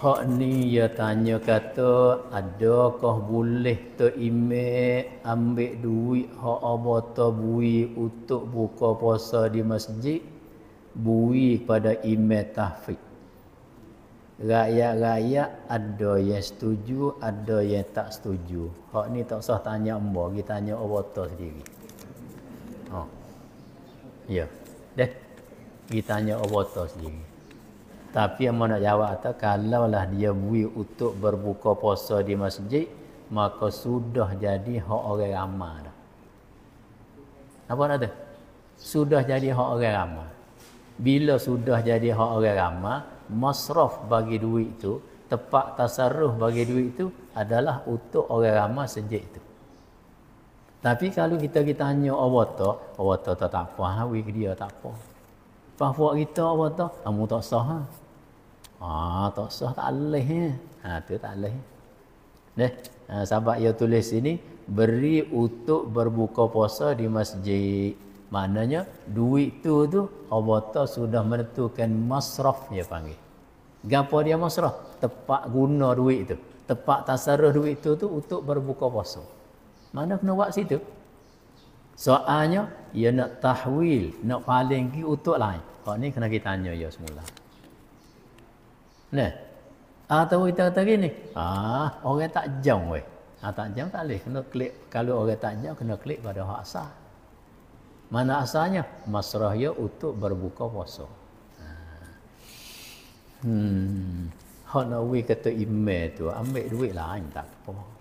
Hak ni ya tanya kata adakah boleh tu ime ambil duit hak apa tu bui untuk buka puasa di masjid bui pada ime tahfiz. Rakyat-rakyat ada yang setuju, ada yang tak setuju. Hak ni tak usah tanya ambo, kita tanya apa tu sendiri. Oh. Ya. Deh. Kita tanya apa tu sendiri. Tapi yang nak jawab tu kalaulah dia bui untuk berbuka puasa di masjid, maka sudah jadi hak orang ramai dah. Apa nak tu? Sudah jadi hak orang ramai. Bila sudah jadi hak orang ramai, masraf bagi duit tu, tepat tasarruf bagi duit tu adalah untuk orang ramai sejak itu. Tapi kalau kita kita tanya oh, awak oh, tu, awak tu tak apa, ha, dia tak apa bahawa kita apa tu? Kamu tak sah ha? Ah, tak sah tak alih ya. Ha, tu tak alih. Deh, ha, sahabat yang tulis sini beri untuk berbuka puasa di masjid. Maknanya duit tu tu Allah tu sudah menentukan masraf dia panggil. Gapo dia masraf? Tepat guna duit tu. Tepat tasarruf duit tu tu untuk berbuka puasa. Mana kena buat situ? Soalnya ia ya nak tahwil, nak paling ki untuk lain. Kau ni kena kita tanya dia semula. Nah. Atau kita kata gini, ah, orang tak jauh weh. Ah, tak jauh tak boleh. Kena klik. Kalau orang tak jauh, kena klik pada hak asal. Mana asalnya? Masrah dia ya untuk berbuka puasa. Ah. Hmm. Hak nak kata email tu, ambil duit lain tak apa.